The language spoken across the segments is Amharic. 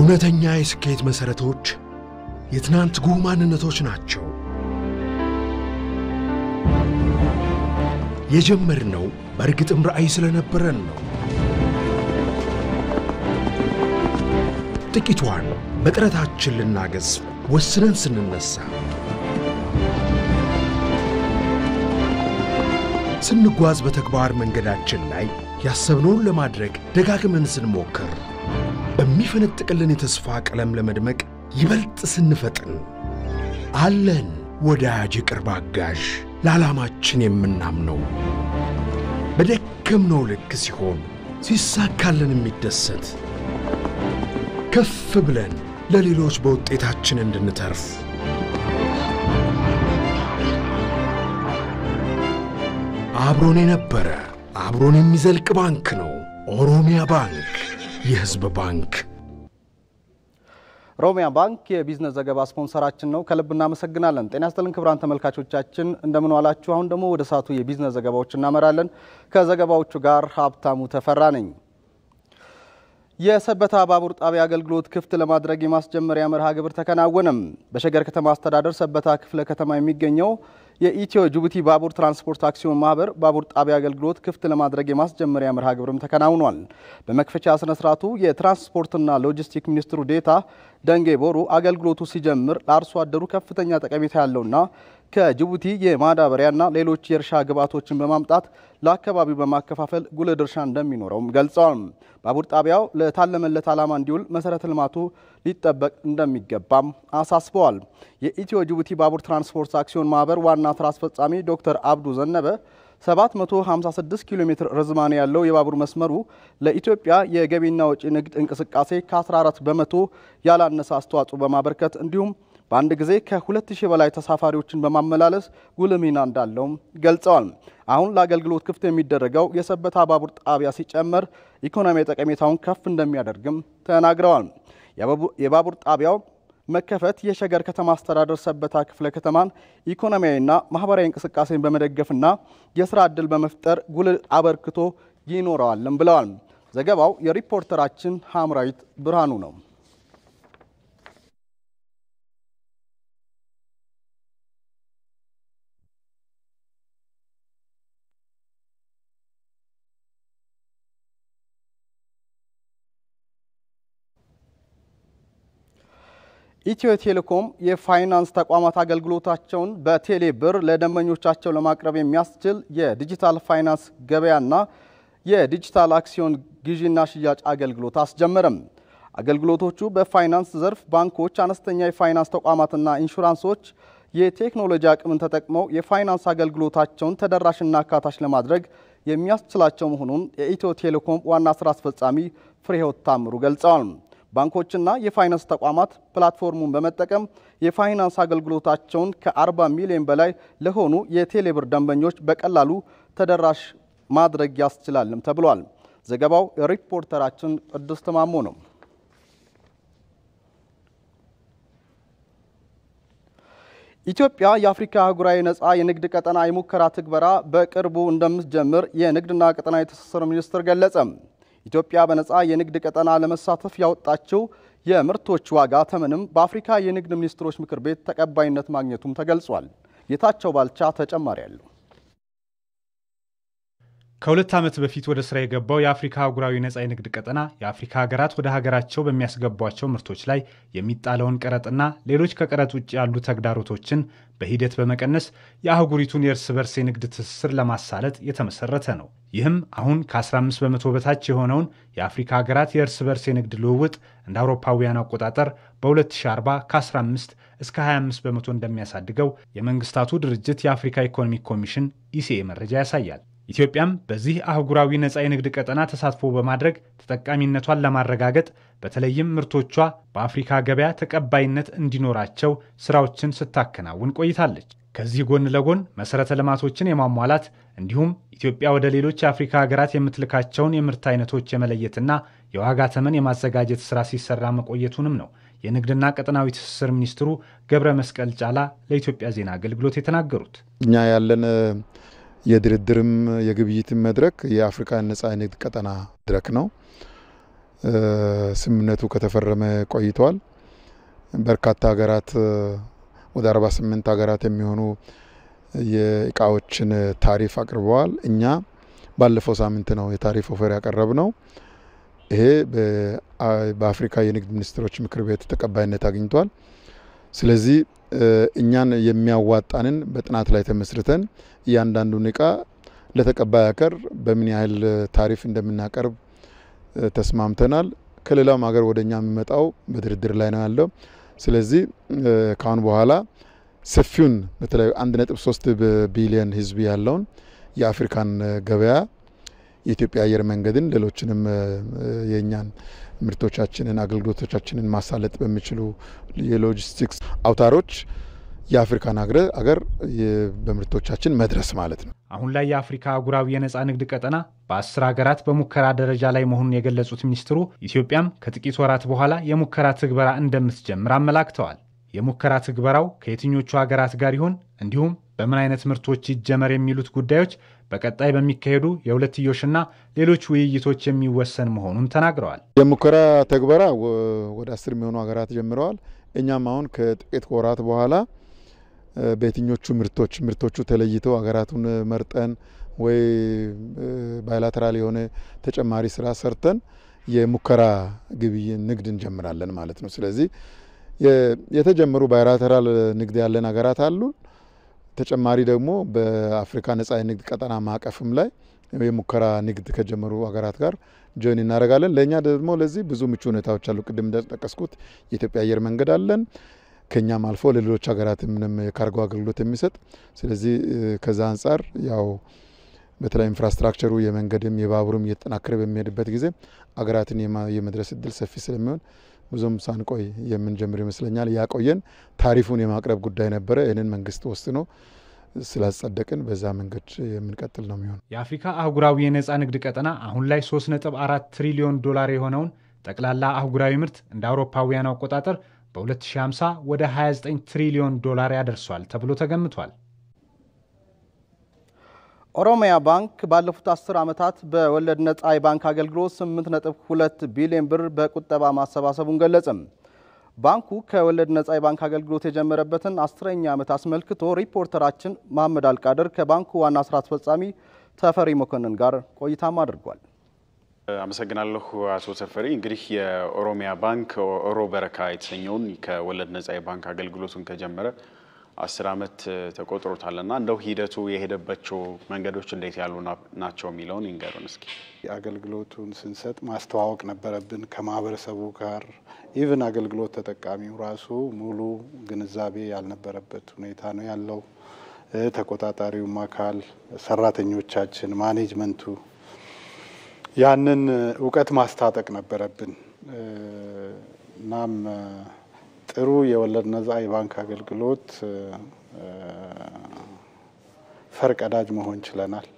እውነተኛ የስኬት መሠረቶች የትናንት ጉ ማንነቶች ናቸው። የጀመርነው በእርግጥም ራዕይ ስለነበረን ነው። ጥቂቷን በጥረታችን ልናገዝ ወስነን ስንነሳ፣ ስንጓዝ በተግባር መንገዳችን ላይ ያሰብነውን ለማድረግ ደጋግመን ስንሞክር በሚፈነጥቅልን የተስፋ ቀለም ለመድመቅ ይበልጥ ስንፈጥን አለን ወዳጅ ቅርብ አጋዥ ለዓላማችን የምናምነው በደከምነው ልክ ሲሆን ሲሳካልን የሚደሰት ከፍ ብለን ለሌሎች በውጤታችን እንድንተርፍ አብሮን የነበረ አብሮን የሚዘልቅ ባንክ ነው ኦሮሚያ ባንክ። የህዝብ ባንክ ሮሚያ ባንክ የቢዝነስ ዘገባ ስፖንሰራችን ነው። ከልብ እናመሰግናለን። ጤና ይስጥልን ክቡራን ተመልካቾቻችን እንደምን ዋላችሁ? አሁን ደግሞ ወደ ሰዓቱ የቢዝነስ ዘገባዎች እናመራለን። ከዘገባዎቹ ጋር ሀብታሙ ተፈራ ነኝ። የሰበታ ባቡር ጣቢያ አገልግሎት ክፍት ለማድረግ የማስጀመሪያ መርሃ ግብር ተከናወነም። በሸገር ከተማ አስተዳደር ሰበታ ክፍለ ከተማ የሚገኘው የኢትዮ ጅቡቲ ባቡር ትራንስፖርት አክሲዮን ማህበር ባቡር ጣቢያ አገልግሎት ክፍት ለማድረግ የማስጀመሪያ መርሃ ግብርም ተከናውኗል። በመክፈቻ ስነ ስርዓቱ የትራንስፖርትና ሎጂስቲክ ሚኒስትሩ ዴታ ደንጌ ቦሩ አገልግሎቱ ሲጀምር ለአርሶ አደሩ ከፍተኛ ጠቀሜታ ያለውና ከጅቡቲ የማዳበሪያና ሌሎች የእርሻ ግብዓቶችን በማምጣት ለአካባቢው በማከፋፈል ጉልህ ድርሻ እንደሚኖረውም ገልጸዋል። ባቡር ጣቢያው ለታለመለት ዓላማ እንዲውል መሰረተ ልማቱ ሊጠበቅ እንደሚገባም አሳስበዋል። የኢትዮ ጅቡቲ ባቡር ትራንስፖርት አክሲዮን ማህበር ዋና ስራ አስፈጻሚ ዶክተር አብዱ ዘነበ 756 ኪሎ ሜትር ርዝማኔ ያለው የባቡር መስመሩ ለኢትዮጵያ የገቢና ወጪ ንግድ እንቅስቃሴ ከ14 በመቶ ያላነሰ አስተዋጽኦ በማበርከት እንዲሁም በአንድ ጊዜ ከ ሺህ በላይ ተሳፋሪዎችን በማመላለስ ጉልህ ሚና እንዳለውም ገልጸዋል። አሁን ለአገልግሎት ክፍት የሚደረገው የሰበታ ባቡር ጣቢያ ሲጨመር ኢኮኖሚ ጠቀሜታውን ከፍ እንደሚያደርግም ተናግረዋል። የባቡር ጣቢያው መከፈት የሸገር ከተማ አስተዳደር ሰበታ ክፍለ ከተማን ኢኮኖሚያዊና ማህበራዊ እንቅስቃሴን በመደገፍና የስራ ዕድል በመፍጠር ጉልህ አበርክቶ ይኖረዋልም ብለዋል። ዘገባው የሪፖርተራችን ሀምራዊት ብርሃኑ ነው። ኢትዮ ቴሌኮም የፋይናንስ ተቋማት አገልግሎታቸውን በቴሌ ብር ለደንበኞቻቸው ለማቅረብ የሚያስችል የዲጂታል ፋይናንስ ገበያና የዲጂታል አክሲዮን ግዢና ሽያጭ አገልግሎት አስጀመረም። አገልግሎቶቹ በፋይናንስ ዘርፍ ባንኮች፣ አነስተኛ የፋይናንስ ተቋማትና ኢንሹራንሶች የቴክኖሎጂ አቅምን ተጠቅመው የፋይናንስ አገልግሎታቸውን ተደራሽና አካታች ለማድረግ የሚያስችላቸው መሆኑን የኢትዮ ቴሌኮም ዋና ስራ አስፈጻሚ ፍሬህይወት ታምሩ ገልጸዋል። ባንኮችና የፋይናንስ ተቋማት ፕላትፎርሙን በመጠቀም የፋይናንስ አገልግሎታቸውን ከ40 ሚሊዮን በላይ ለሆኑ የቴሌብር ደንበኞች በቀላሉ ተደራሽ ማድረግ ያስችላልም ተብሏል። ዘገባው ሪፖርተራችን ቅዱስ ተማሞ ነው። ኢትዮጵያ የአፍሪካ አህጉራዊ ነጻ የንግድ ቀጠና የሙከራ ትግበራ በቅርቡ እንደምትጀምር የንግድና ቀጠናዊ ትስስር ሚኒስትር ገለጸ። ኢትዮጵያ በነፃ የንግድ ቀጠና ለመሳተፍ ያወጣችው የምርቶች ዋጋ ተመንም በአፍሪካ የንግድ ሚኒስትሮች ምክር ቤት ተቀባይነት ማግኘቱም ተገልጿል። ጌታቸው ባልቻ ተጨማሪ አለው። ከሁለት ዓመት በፊት ወደ ስራ የገባው የአፍሪካ አህጉራዊ ነጻ የንግድ ቀጠና የአፍሪካ ሀገራት ወደ ሀገራቸው በሚያስገቧቸው ምርቶች ላይ የሚጣለውን ቀረጥና ሌሎች ከቀረጥ ውጭ ያሉ ተግዳሮቶችን በሂደት በመቀነስ የአህጉሪቱን የእርስ በርስ የንግድ ትስስር ለማሳለጥ የተመሰረተ ነው። ይህም አሁን ከ15 በመቶ በታች የሆነውን የአፍሪካ ሀገራት የእርስ በርስ የንግድ ልውውጥ እንደ አውሮፓውያን አቆጣጠር በ2040 ከ15 እስከ 25 በመቶ እንደሚያሳድገው የመንግስታቱ ድርጅት የአፍሪካ ኢኮኖሚክ ኮሚሽን ኢሲኤ መረጃ ያሳያል። ኢትዮጵያም በዚህ አህጉራዊ ነፃ የንግድ ቀጠና ተሳትፎ በማድረግ ተጠቃሚነቷን ለማረጋገጥ በተለይም ምርቶቿ በአፍሪካ ገበያ ተቀባይነት እንዲኖራቸው ስራዎችን ስታከናውን ቆይታለች። ከዚህ ጎን ለጎን መሠረተ ልማቶችን የማሟላት እንዲሁም ኢትዮጵያ ወደ ሌሎች የአፍሪካ ሀገራት የምትልካቸውን የምርት አይነቶች የመለየትና የዋጋ ተመን የማዘጋጀት ሥራ ሲሰራ መቆየቱንም ነው የንግድና ቀጠናዊ ትስስር ሚኒስትሩ ገብረ መስቀል ጫላ ለኢትዮጵያ ዜና አገልግሎት የተናገሩት። እኛ ያለን የድርድርም የግብይትም መድረክ የአፍሪካ ነጻ የንግድ ቀጠና መድረክ ነው። ስምምነቱ ከተፈረመ ቆይተዋል። በርካታ ሀገራት ወደ 48 ሀገራት የሚሆኑ የእቃዎችን ታሪፍ አቅርበዋል። እኛ ባለፈው ሳምንት ነው የታሪፍ ኦፈር ያቀረብ ነው። ይሄ በአፍሪካ የንግድ ሚኒስትሮች ምክር ቤት ተቀባይነት አግኝቷል። ስለዚህ እኛን የሚያዋጣንን በጥናት ላይ ተመስርተን እያንዳንዱን እቃ ለተቀባይ አካል በምን ያህል ታሪፍ እንደምናቀርብ ተስማምተናል። ከሌላውም ሀገር ወደ እኛ የሚመጣው በድርድር ላይ ነው ያለው። ስለዚህ ከአሁን በኋላ ሰፊውን በተለይ አንድ ነጥብ ሶስት ቢሊዮን ህዝብ ያለውን የአፍሪካን ገበያ የኢትዮጵያ አየር መንገድን ሌሎችንም የእኛን ምርቶቻችንን አገልግሎቶቻችንን ማሳለጥ በሚችሉ የሎጂስቲክስ አውታሮች የአፍሪካን አገር በምርቶቻችን መድረስ ማለት ነው። አሁን ላይ የአፍሪካ አህጉራዊ የነፃ ንግድ ቀጠና በአስር ሀገራት በሙከራ ደረጃ ላይ መሆኑን የገለጹት ሚኒስትሩ ኢትዮጵያም ከጥቂት ወራት በኋላ የሙከራ ትግበራ እንደምትጀምር አመላክተዋል። የሙከራ ትግበራው ከየትኞቹ ሀገራት ጋር ይሆን እንዲሁም በምን አይነት ምርቶች ይጀመር የሚሉት ጉዳዮች በቀጣይ በሚካሄዱ የሁለትዮሽና ሌሎች ውይይቶች የሚወሰን መሆኑን ተናግረዋል። የሙከራ ተግበራ ወደ አስር የሚሆኑ ሀገራት ጀምረዋል። እኛም አሁን ከጥቂት ወራት በኋላ በየትኞቹ ምርቶች ምርቶቹ ተለይተው ሀገራቱን መርጠን ወይ ባይላተራል የሆነ ተጨማሪ ስራ ሰርተን የሙከራ ግብ ንግድ እንጀምራለን ማለት ነው። ስለዚህ የተጀመሩ ባይላተራል ንግድ ያለን ሀገራት አሉ። ተጨማሪ ደግሞ በአፍሪካ ነጻ የንግድ ቀጠና ማዕቀፍም ላይ የሙከራ ንግድ ከጀመሩ ሀገራት ጋር ጆይን እናደርጋለን። ለእኛ ደግሞ ለዚህ ብዙ ምቹ ሁኔታዎች አሉ። ቅድም እንደጠቀስኩት የኢትዮጵያ አየር መንገድ አለን። ከኛም አልፎ ለሌሎች ሀገራት ምንም የካርጎ አገልግሎት የሚሰጥ ስለዚህ ከዛ አንጻር ያው በተለይ ኢንፍራስትራክቸሩ የመንገድም የባቡርም እየተጠናከረ በሚሄድበት ጊዜ አገራትን የመድረስ እድል ሰፊ ስለሚሆን ብዙም ሳንቆይ የምንጀምር ይመስለኛል። ያቆየን ታሪፉን የማቅረብ ጉዳይ ነበረ። ይህንን መንግስት ወስኖ ስላጸደቅን በዛ መንገድ የምንቀጥል ነው የሚሆን። የአፍሪካ አህጉራዊ የነፃ ንግድ ቀጠና አሁን ላይ 3.4 ትሪሊዮን ዶላር የሆነውን ጠቅላላ አህጉራዊ ምርት እንደ አውሮፓውያን አቆጣጠር በ2050 ወደ 29 ትሪሊዮን ዶላር ያደርሷል ተብሎ ተገምቷል። ኦሮሚያ ባንክ ባለፉት 10 ዓመታት በወለድ ነፃ የባንክ አገልግሎት 8.2 ቢሊዮን ብር በቁጠባ ማሰባሰቡን ገለጽም። ባንኩ ከወለድ ነፃ የባንክ አገልግሎት የጀመረበትን አስረኛ ዓመት አስመልክቶ ሪፖርተራችን መሐመድ አልቃደር ከባንኩ ዋና ስራ አስፈጻሚ ተፈሪ መኮንን ጋር ቆይታም አድርጓል። አመሰግናለሁ አቶ ተፈሪ። እንግዲህ የኦሮሚያ ባንክ ኦሮ በረካ የተሰኘውን ከወለድ ነጻ የባንክ አገልግሎቱን ከጀመረ አስር ዓመት ተቆጥሮታል እና እንደው ሂደቱ የሄደባቸው መንገዶች እንዴት ያሉ ናቸው የሚለውን ይንገሩን እስኪ። አገልግሎቱን ስንሰጥ ማስተዋወቅ ነበረብን ከማህበረሰቡ ጋር። ኢቭን አገልግሎት ተጠቃሚው ራሱ ሙሉ ግንዛቤ ያልነበረበት ሁኔታ ነው ያለው። ተቆጣጣሪውም አካል፣ ሰራተኞቻችን፣ ማኔጅመንቱ ያንን እውቀት ማስታጠቅ ነበረብን። እናም ጥሩ የወለድ ነጻ የባንክ አገልግሎት ፈርቀዳጅ መሆን ችለናል።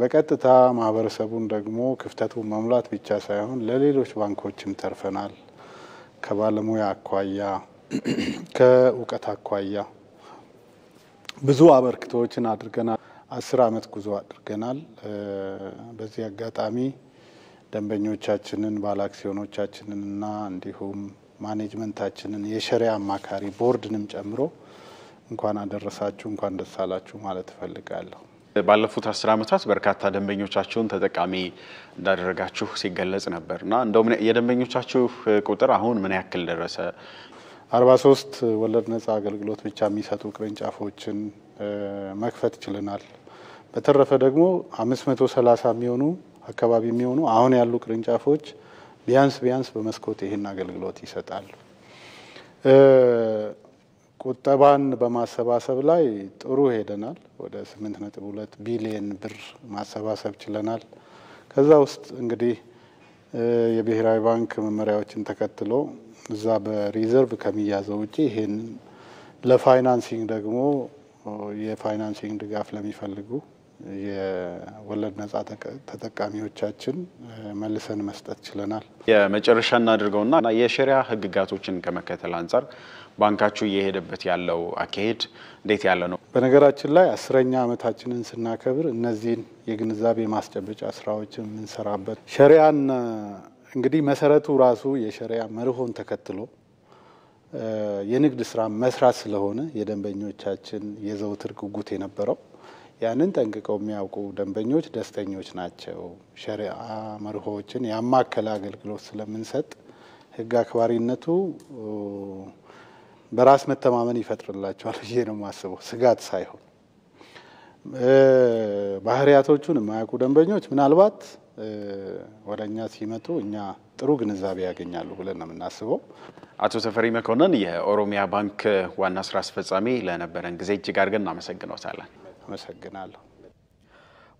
በቀጥታ ማህበረሰቡን ደግሞ ክፍተቱን መሙላት ብቻ ሳይሆን ለሌሎች ባንኮችም ተርፈናል። ከባለሙያ አኳያ፣ ከእውቀት አኳያ ብዙ አበርክቶዎችን አድርገናል። አስር አመት ጉዞ አድርገናል። በዚህ አጋጣሚ ደንበኞቻችንን ባለአክሲዮኖቻችንን እና እንዲሁም ማኔጅመንታችንን የሸሪያ አማካሪ ቦርድንም ጨምሮ እንኳን አደረሳችሁ እንኳን ደስ አላችሁ ማለት እፈልጋለሁ። ባለፉት አስር አመታት በርካታ ደንበኞቻችሁን ተጠቃሚ እንዳደረጋችሁ ሲገለጽ ነበር እና እንደውም የደንበኞቻችሁ ቁጥር አሁን ምን ያክል ደረሰ? አርባ ሶስት ወለድ ነጻ አገልግሎት ብቻ የሚሰጡ ቅርንጫፎችን መክፈት ችለናል። በተረፈ ደግሞ 530 የሚሆኑ አካባቢ የሚሆኑ አሁን ያሉ ቅርንጫፎች ቢያንስ ቢያንስ በመስኮት ይህን አገልግሎት ይሰጣሉ። ቁጠባን በማሰባሰብ ላይ ጥሩ ሄደናል። ወደ 8.2 ቢሊየን ብር ማሰባሰብ ችለናል። ከዛ ውስጥ እንግዲህ የብሔራዊ ባንክ መመሪያዎችን ተከትሎ እዛ በሪዘርቭ ከሚያዘው ውጪ ይሄን ለፋይናንሲንግ ደግሞ የፋይናንሲንግ ድጋፍ ለሚፈልጉ የወለድ ነጻ ተጠቃሚዎቻችን መልሰን መስጠት ችለናል። የመጨረሻ እናድርገውና የሸሪያ ህግጋቶችን ከመከተል አንጻር ባንካችሁ እየሄደበት ያለው አካሄድ እንዴት ያለ ነው? በነገራችን ላይ አስረኛ ዓመታችንን ስናከብር እነዚህን የግንዛቤ ማስጨበጫ ስራዎችን የምንሰራበት ሸሪያን እንግዲህ መሰረቱ ራሱ የሸሪያ መርሆን ተከትሎ የንግድ ስራ መስራት ስለሆነ የደንበኞቻችን የዘውትር ጉጉት የነበረው ያንን ጠንቅቀው የሚያውቁ ደንበኞች ደስተኞች ናቸው። ሸሪአ መርሆዎችን ያማከለ አገልግሎት ስለምንሰጥ ህግ አክባሪነቱ በራስ መተማመን ይፈጥርላቸዋል ብዬ ነው የማስበው። ስጋት ሳይሆን ባህሪያቶቹን የማያውቁ ደንበኞች ምናልባት ወደ እኛ ሲመጡ እኛ ጥሩ ግንዛቤ ያገኛሉ ብለን ነው የምናስበው። አቶ ተፈሪ መኮንን የኦሮሚያ ባንክ ዋና ስራ አስፈጻሚ፣ ለነበረን ጊዜ እጅግ አድርገን እናመሰግኖታለን። አመሰግናለሁ።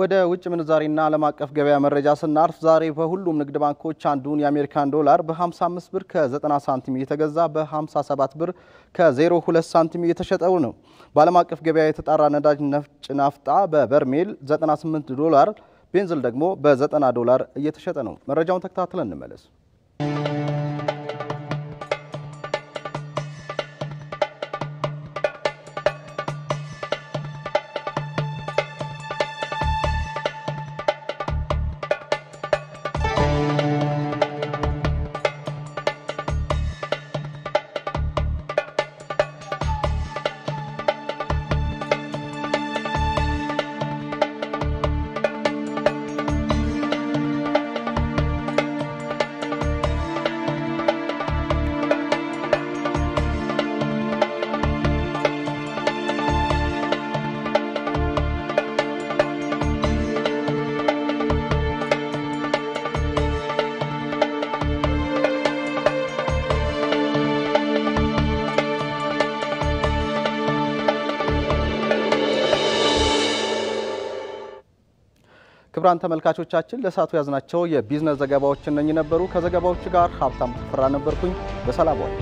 ወደ ውጭ ምንዛሪና ዓለም አቀፍ ገበያ መረጃ ስናርፍ ዛሬ በሁሉም ንግድ ባንኮች አንዱን የአሜሪካን ዶላር በ55 ብር ከ90 ሳንቲም እየተገዛ በ57 ብር ከ02 ሳንቲም እየተሸጠው ነው። በዓለም አቀፍ ገበያ የተጣራ ነዳጅ ነጭ ናፍጣ በበርሜል 98 ዶላር ቤንዝል ደግሞ በ90 ዶላር እየተሸጠ ነው። መረጃውን ተከታትለን እንመለስ። ክቡራን ተመልካቾቻችን ለሰዓቱ ያዝናቸው የቢዝነስ ዘገባዎች እነኚህ ነበሩ። ከዘገባዎቹ ጋር ሀብታም ፍራ ነበርኩኝ። በሰላም ዋሉ።